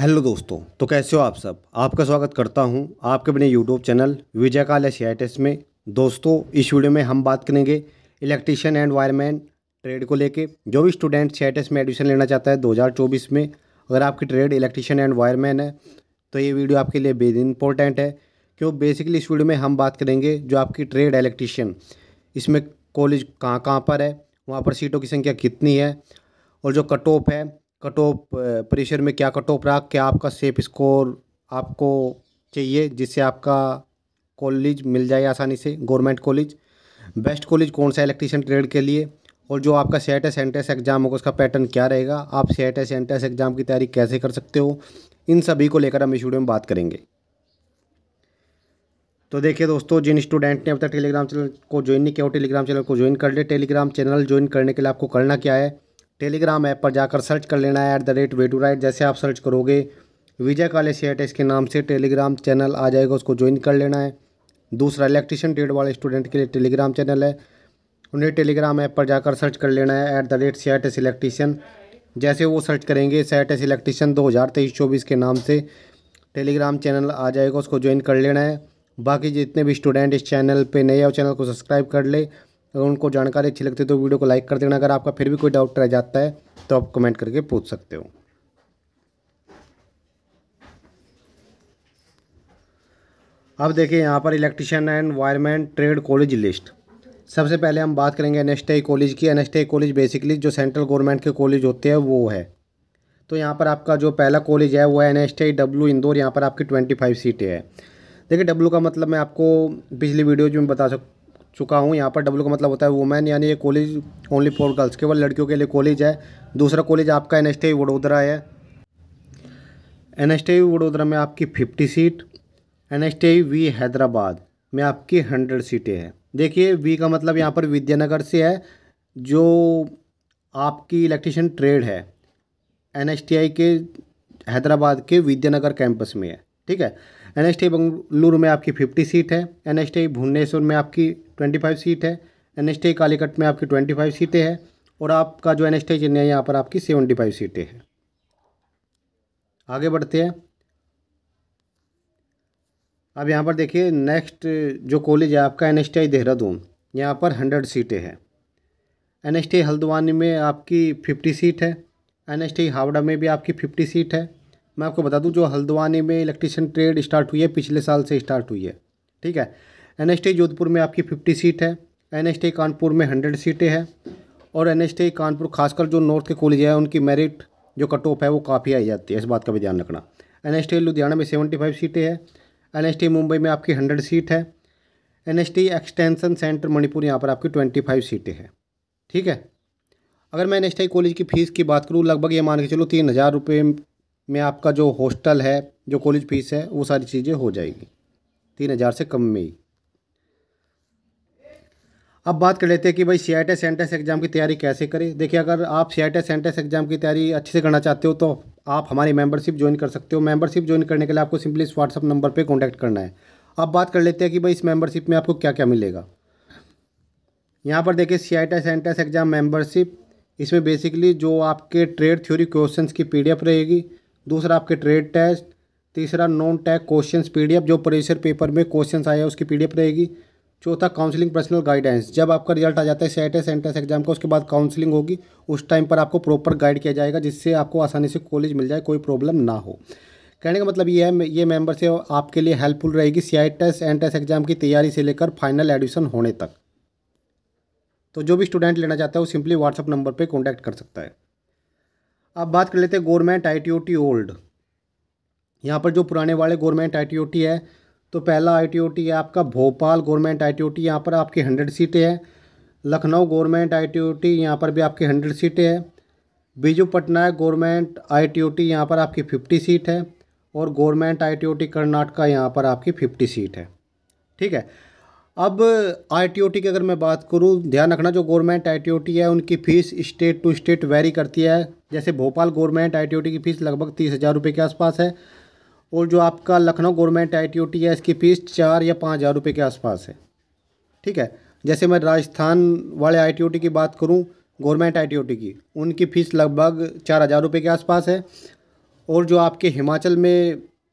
hello दोस्तों तो कैसे हो आप सब आपका स्वागत करता हूं आपके अपने यूट्यूब चैनल विजय काल एशियाटिस में दोस्तों इस वीडियो में हम बात करेंगे इलेक्ट्रिशियन एंड वायरमैन ट्रेड को लेके जो भी स्टूडेंट सियाटिस में एडमिशन लेना चाहता है 2024 में अगर आपकी ट्रेड इलेक्ट्रिशियन एंड वायरमैन है तो ये वीडियो आपके लिए बेहद इंपॉर्टेंट है क्यों बेसिकली इस वीडियो में हम बात करेंगे जो आपकी ट्रेड इलेक्ट्रीशियन इसमें कॉलेज कहाँ कहाँ पर है वहाँ पर सीटों की संख्या कितनी है और जो कट ऑफ है कट ऑफ प्रेशर में क्या कट ऑफ रहा क्या आपका सेफ स्कोर आपको चाहिए जिससे आपका कॉलेज मिल जाए आसानी से गवर्नमेंट कॉलेज बेस्ट कॉलेज कौन सा इलेक्ट्रीशियन ट्रेड के लिए और जो आपका सेट एस एंटेस एग्ज़ाम होगा उसका पैटर्न क्या रहेगा आप सेट एस एंटेस एग्ज़ाम की तैयारी कैसे कर सकते हो इन सभी को लेकर हम इस वीडियो में बात करेंगे तो देखिए दोस्तों जिन स्टूडेंट ने अब तक टेलीग्राम चैनल को ज्वाइन नहीं किया हो टेलीग्राम चैनल को ज्वाइन कर ले टेलीग्राम चैनल ज्वाइन करने के लिए आपको करना क्या है टेलीग्राम ऐप पर जाकर सर्च कर लेना है at the rate way to write जैसे आप सर्च करोगे विजय काले सेठ इसके नाम से टेलीग्राम चैनल आ जाएगा उसको ज्वाइन कर लेना है दूसरा इलेक्ट्रिशियन ट्रेड वाले स्टूडेंट के लिए टेलीग्राम चैनल है उन्हें टेलीग्राम ऐप पर जाकर सर्च कर लेना है at the rate set S electrician जैसे वो सर्च करेंगे सेट एस दो हज़ार तेईस चौबीस के नाम से टेलीग्राम चैनल आ जाएगा उसको ज्वाइन कर लेना है बाकी जितने भी स्टूडेंट इस चैनल पर नए चैनल को सब्सक्राइब कर ले अगर उनको जानकारी अच्छी लगती है तो वीडियो को लाइक कर देना अगर आपका फिर भी कोई डाउट रह जाता है तो आप कमेंट करके पूछ सकते हो अब देखिए यहाँ पर electrician and wireman trade college list सबसे पहले हम बात करेंगे एन कॉलेज की एन कॉलेज बेसिकली जो सेंट्रल गवर्नमेंट के कॉलेज होते हैं वो है तो यहाँ पर आपका जो पहला कॉलेज है वो है एन एस इंदौर यहाँ पर आपकी ट्वेंटी फाइव सीटें हैं देखिए डब्लू का मतलब मैं आपको पिछली वीडियो में बता सक चुका हूँ यहाँ पर डब्ल्यू का मतलब होता है वुमेन यानी ये कॉलेज ओनली फॉर गर्ल्स केवल लड़कियों के लिए कॉलेज है दूसरा कॉलेज आपका एन एस टी वडोदरा है एन टी वडोदरा में आपकी fifty seat N T V Hyderabad में आपकी हंड्रेड सीटें हैं देखिए वी का मतलब यहाँ पर विद्यानगर से है जो आपकी इलेक्ट्रिशियन ट्रेड है एन एस टी आई के हैदराबाद के विद्यानगर कैंपस में है ठीक है एन एस टी बंगलुरु में आपकी फिफ्टी सीट है एन एस टी भुवनेश्वर में आपकी ट्वेंटी फाइव सीट है एन एस कालीकट में आपकी ट्वेंटी फाइव सीटें हैं और आपका जो एन एस चेन्नई यहाँ पर आपकी सेवेंटी फाइव सीटें हैं आगे बढ़ते हैं अब यहाँ पर देखिए नेक्स्ट जो कॉलेज है आपका एन एस देहरादून यहाँ पर हंड्रेड सीटें हैं एन एस हल्द्वानी में आपकी फिफ्टी सीट है एन एस हावड़ा में भी आपकी फिफ्टी सीट है मैं आपको बता दूं जो हल्द्वानी में इलेक्ट्रिशियन ट्रेड स्टार्ट हुई है पिछले साल से स्टार्ट हुई है ठीक है एन जोधपुर में आपकी फिफ्टी सीट है एन कानपुर में हंड्रेड सीटें हैं और एन कानपुर खासकर जो नॉर्थ के कॉलेज है उनकी मेरिट जो कट ऑफ है वो काफ़ी आई जाती है इस बात का भी ध्यान रखना एन लुधियाना में सेवेंटी फाइव सीटें हैं एन मुंबई में आपकी हंड्रेड सीट है एन एक्सटेंशन सेंटर मणिपुर यहाँ पर आपकी ट्वेंटी फाइव सीटें हैं ठीक है अगर मैं एन कॉलेज की फ़ीस की बात करूँ लगभग ये मान के चलो तीन हज़ार रुपये में आपका जो हॉस्टल है जो कॉलेज फीस है वो सारी चीज़ें हो जाएगी तीन हज़ार से कम में ही अब बात कर लेते हैं कि भाई सी आई सेंटेंस एग्जाम की तैयारी कैसे करें देखिए अगर आप सी आई सेंटेंस एग्जाम की तैयारी अच्छे से करना चाहते हो तो आप हमारी मेंबरशिप ज्वाइन कर सकते हो मेंबरशिप ज्वाइन करने के लिए आपको सिंपली इस व्हाट्सअप नंबर पर कॉन्टैक्ट करना है अब बात कर लेते हैं कि भाई इस मेंबरशिप में आपको क्या क्या मिलेगा यहाँ पर देखिए सी आई सेंटेंस एग्जाम मेंबरशिप इसमें बेसिकली जो आपके ट्रेड थ्योरी क्वेश्चन की पी रहेगी दूसरा आपके ट्रेड टेस्ट तीसरा नॉन टैक क्वेश्चन पी जो प्रेशर पेपर में क्वेश्चन आया उसकी पी रहेगी चौथा काउंसलिंग पर्सनल गाइडेंस जब आपका रिजल्ट आ जाता है सेट सेंटेंस एग्जाम का उसके बाद काउंसलिंग होगी उस टाइम पर आपको प्रॉपर गाइड किया जाएगा जिससे आपको आसानी से कॉलेज मिल जाए कोई प्रॉब्लम ना हो कहने का मतलब ये है ये मेम्बर से आपके लिए हेल्पफुल रहेगी C I test and test exam की तैयारी से लेकर फाइनल एडमिशन होने तक तो जो भी स्टूडेंट लेना चाहता है वो सिंपली व्हाट्सअप नंबर पर कॉन्टैक्ट कर सकता है अब बात कर लेते हैं government I T O T old यहाँ पर जो पुराने वाले government I T O T है तो पहला आई है आपका भोपाल गवर्नमेंट आई टी यहाँ पर आपकी हंड्रेड सीटें हैं लखनऊ गवर्नमेंट आई टी यहाँ पर भी आपकी हंड्रेड सीटें हैं Biju Patnaik government I T यहाँ पर आपकी फिफ्टी सीट है और गवर्नमेंट आई टी कर्नाटका यहाँ पर आपकी फिफ्टी सीट है ठीक है अब आई टी की अगर मैं बात करूँ ध्यान रखना जो गवर्नमेंट आई टी है उनकी fees state to state vary करती है जैसे भोपाल गवर्नमेंट आई टी की फ़ीस लगभग तीस हज़ार रुपये के आसपास है और जो आपका लखनऊ गवर्नमेंट आई है इसकी फ़ीस चार या पाँच हज़ार रुपये के आसपास है ठीक है जैसे मैं राजस्थान वाले आई की बात करूँ गवर्नमेंट आई की उनकी फ़ीस लगभग चार हज़ार रुपये के आसपास है और जो आपके हिमाचल में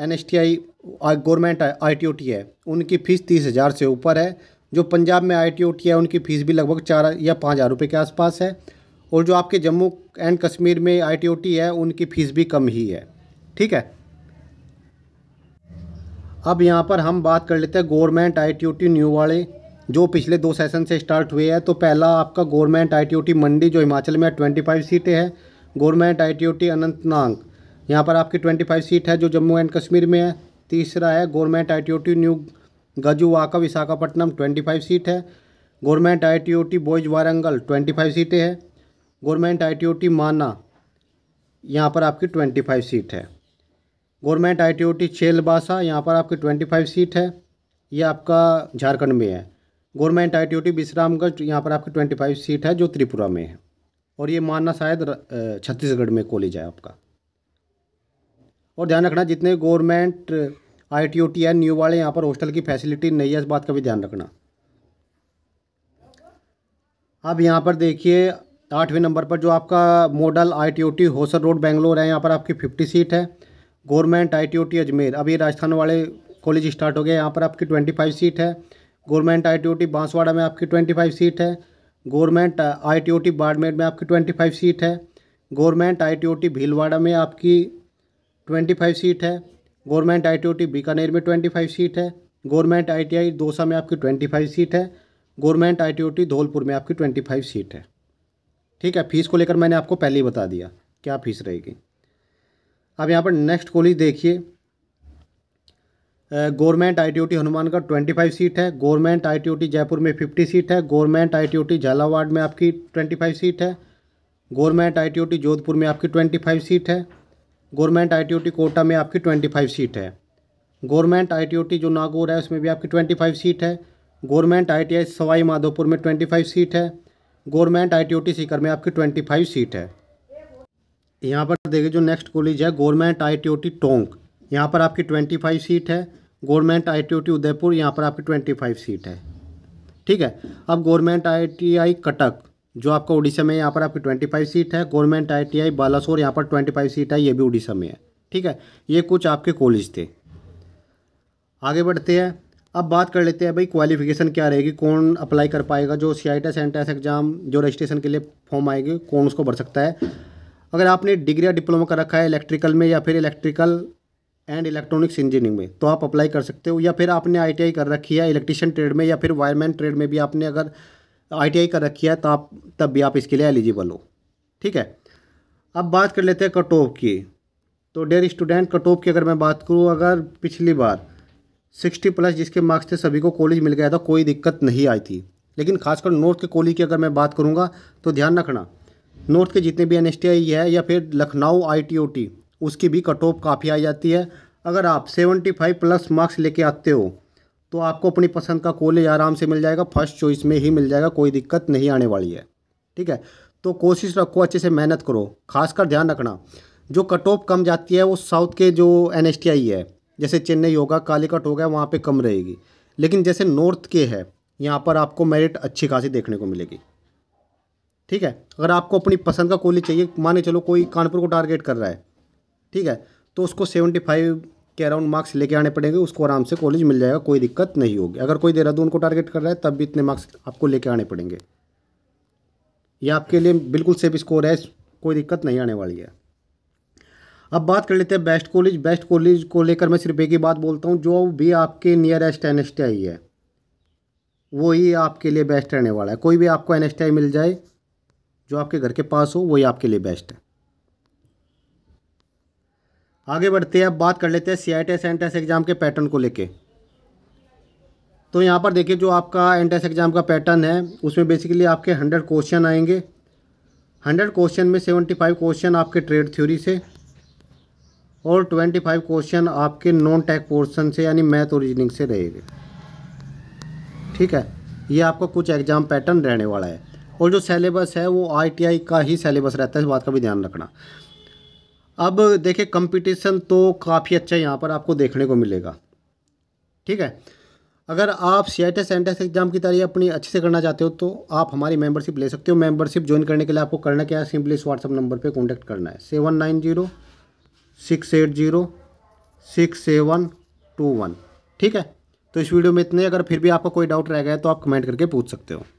N S T I government I है उनकी फ़ीस तीस हज़ार से ऊपर है जो पंजाब में आई है उनकी फ़ीस भी लगभग चार या पाँच हज़ार रुपये के आसपास है और जो आपके जम्मू एंड कश्मीर में आई है उनकी फ़ीस भी कम ही है ठीक है अब यहाँ पर हम बात कर लेते हैं गवर्नमेंट आई न्यू वाले जो पिछले दो सेशन से स्टार्ट हुए हैं तो पहला आपका गवर्नमेंट आई मंडी जो हिमाचल में ट्वेंटी फाइव सीटें हैं गवर्नमेंट आई अनंतनाग यहाँ पर आपकी ट्वेंटी फाइव सीट है जो जम्मू एंड कश्मीर में है तीसरा है government I new Gajuwaka Visakhapatnam twenty five seat है government I boys Warangal twenty five सीटें हैं गवर्नमेंट आई माना यहाँ पर आपकी ट्वेंटी फाइव सीट है government I T O T Chaibasa यहाँ पर आपकी ट्वेंटी फाइव सीट है ये आपका झारखंड में है government I T O T Vishramganj यहाँ पर आपकी ट्वेंटी फाइव सीट है जो त्रिपुरा में है और ये मानना शायद छत्तीसगढ़ में कॉलेज है आपका और ध्यान रखना जितने government I T O T है न्यू वाले यहाँ पर हॉस्टल की फैसिलिटी नहीं है इस बात का भी ध्यान रखना अब यहाँ पर देखिए आठवें नंबर पर जो आपका model I T O T Hosur road Bangalore है यहाँ पर आपकी फिफ्टी सीट है गवर्नमेंट आई अजमेर अब ये राजस्थान वाले कॉलेज स्टार्ट हो गए यहाँ पर आपकी ट्वेंटी फाइव सीट है गवर्नमेंट आई बांसवाड़ा में आपकी ट्वेंटी फाइव सीट है गवर्नमेंट आई बाड़मेर में आपकी ट्वेंटी फाइव सीट है गवर्नमेंट आई भीलवाड़ा में आपकी ट्वेंटी फाइव सीट है गवर्नमेंट आई बीकानेर में ट्वेंटी फाइव सीट है गवर्नमेंट आई दौसा में आपकी ट्वेंटी फाइव सीट है गवर्नमेंट आई धौलपुर में आपकी ट्वेंटी फाइव सीट है ठीक है फीस को लेकर मैंने आपको पहले ही बता दिया क्या फीस रहेगी अब यहाँ पर नेक्स्ट कॉलेज देखिए government ITOT Hanumangarh twenty five seat है गवर्नमेंट आईटीओटी जयपुर में फिफ्टी सीट है गवर्नमेंट आईटीओटी झालावाड़ में आपकी ट्वेंटी फाइव सीट है गवर्नमेंट आईटीओटी जोधपुर में आपकी ट्वेंटी फाइव सीट है गवर्नमेंट आईटीओटी कोटा में आपकी ट्वेंटी फाइव सीट है गवर्नमेंट आईटीओटी जो नागौर है उसमें भी आपकी ट्वेंटी फाइव सीट है गवर्नमेंट आईटीआई सवाई माधोपुर में ट्वेंटी फाइव सीट है गवर्नमेंट आईटीओटी सीकर में आपकी ट्वेंटी फाइव सीट है यहाँ पर देखिए जो नेक्स्ट कॉलेज है गवर्नमेंट आई टी टोंक यहाँ पर आपकी ट्वेंटी फाइव सीट है गवर्नमेंट आई टी उदयपुर यहाँ पर आपकी ट्वेंटी फाइव सीट है ठीक है अब गवर्नमेंट आई कटक जो आपका उड़ीसा में यहाँ पर आपकी ट्वेंटी फाइव सीट है गवर्नमेंट आई बालासोर यहाँ पर ट्वेंटी फाइव सीट है ये भी उड़ीसा में है ठीक है ये कुछ आपके कॉलेज थे आगे बढ़ते हैं अब बात कर लेते हैं भाई क्वालिफिकेशन क्या रहेगी कौन अप्लाई कर पाएगा जो सी आई टी सेंटेस एग्ज़ाम जो रजिस्ट्रेशन के लिए फॉर्म आएगी कौन उसको भर सकता है अगर आपने डिग्री या डिप्लोमा कर रखा है इलेक्ट्रिकल में या फिर इलेक्ट्रिकल एंड इलेक्ट्रॉनिक्स इंजीनियरिंग में तो आप अप्लाई कर सकते हो या फिर आपने आई कर रखी है इलेक्ट्रिशियन ट्रेड में या फिर वायरमैन ट्रेड में भी आपने अगर आई कर रखी है तो आप तब भी आप इसके लिए एलिजिबल हो ठीक है अब बात कर लेते हैं कट ऑफ की तो डेयर स्टूडेंट कट ऑफ की अगर मैं बात करूँ अगर पिछली बार सिक्सटी प्लस जिसके मार्क्स थे सभी को कॉलेज मिल गया था कोई दिक्कत नहीं आई थी लेकिन खासकर नॉर्थ के कॉलेज की अगर मैं बात करूँगा तो ध्यान रखना नॉर्थ के जितने भी एन है या फिर लखनऊ आई उसकी भी कट ऑफ काफ़ी आ जाती है अगर आप सेवेंटी फाइव प्लस मार्क्स लेके आते हो तो आपको अपनी पसंद का कॉलेज आराम से मिल जाएगा फर्स्ट चॉइस में ही मिल जाएगा कोई दिक्कत नहीं आने वाली है ठीक है तो कोशिश रखो अच्छे से मेहनत करो खासकर ध्यान रखना जो कट ऑफ कम जाती है वो साउथ के जो एन है जैसे चेन्नई होगा कालीकट होगा वहाँ पर कम रहेगी लेकिन जैसे नॉर्थ के है यहाँ पर आपको मेरिट अच्छी खासी देखने को मिलेगी ठीक है अगर आपको अपनी पसंद का कॉलेज चाहिए माने चलो कोई कानपुर को टारगेट कर रहा है ठीक है तो उसको सेवेंटी फाइव के अराउंड मार्क्स लेके आने पड़ेंगे उसको आराम से कॉलेज मिल जाएगा कोई दिक्कत नहीं होगी अगर कोई देहरादून को टारगेट कर रहा है तब भी इतने मार्क्स आपको लेके आने पड़ेंगे ये आपके लिए बिल्कुल सेफ स्कोर है कोई दिक्कत नहीं आने वाली है अब बात कर लेते हैं बेस्ट कॉलेज बेस्ट कॉलेज को लेकर मैं सिर्फ एक ही बात बोलता हूँ जो भी आपके नियरेस्ट एन एस है वो ही आपके लिए बेस्ट रहने वाला है कोई भी आपको एन मिल जाए जो आपके घर के पास हो वही आपके लिए बेस्ट है आगे बढ़ते हैं अब बात कर लेते हैं C I T S N test exam के पैटर्न को लेके तो यहाँ पर देखिए जो आपका एन टेस्ट एग्ज़ाम का पैटर्न है उसमें बेसिकली आपके हंड्रेड क्वेश्चन आएंगे हंड्रेड क्वेश्चन में सेवेंटी फाइव क्वेश्चन आपके ट्रेड थ्योरी से और ट्वेंटी फाइव क्वेश्चन आपके नॉन टैक पोर्शन से यानी मैथ और रीजनिंग से रहेंगे ठीक है ये आपका कुछ एग्ज़ाम पैटर्न रहने वाला है और जो सेलेबस है वो आई का ही सेलेबस रहता है इस बात का भी ध्यान रखना अब देखिए कंपटीशन तो काफ़ी अच्छा यहाँ पर आपको देखने को मिलेगा ठीक है अगर आप सी आई टेस्ट एग्ज़ाम की तैयारी अपनी अच्छे से करना चाहते हो तो आप हमारी मेंबरशिप ले सकते हो मेंबरशिप ज्वाइन करने के लिए आपको करना क्या है सिंपली इस व्हाट्सअप नंबर पे कांटेक्ट करना है seven nine zero six eight zero six seven two one ठीक है तो इस वीडियो में इतने अगर फिर भी आपका कोई डाउट रह गया तो आप कमेंट करके पूछ सकते हो